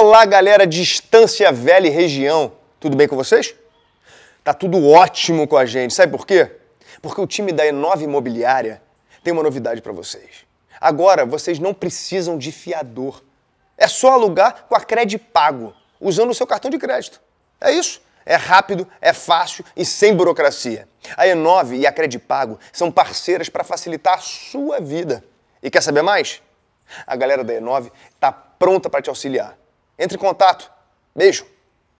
Olá, galera de Estância Velha e região. Tudo bem com vocês? Tá tudo ótimo com a gente. Sabe por quê? Porque o time da Enova Imobiliária tem uma novidade para vocês. Agora, vocês não precisam de fiador. É só alugar com a Cred Pago, usando o seu cartão de crédito. É isso. É rápido, é fácil e sem burocracia. A Enove e a Credipago são parceiras para facilitar a sua vida. E quer saber mais? A galera da Enove está pronta para te auxiliar. Entre em contato. Beijo.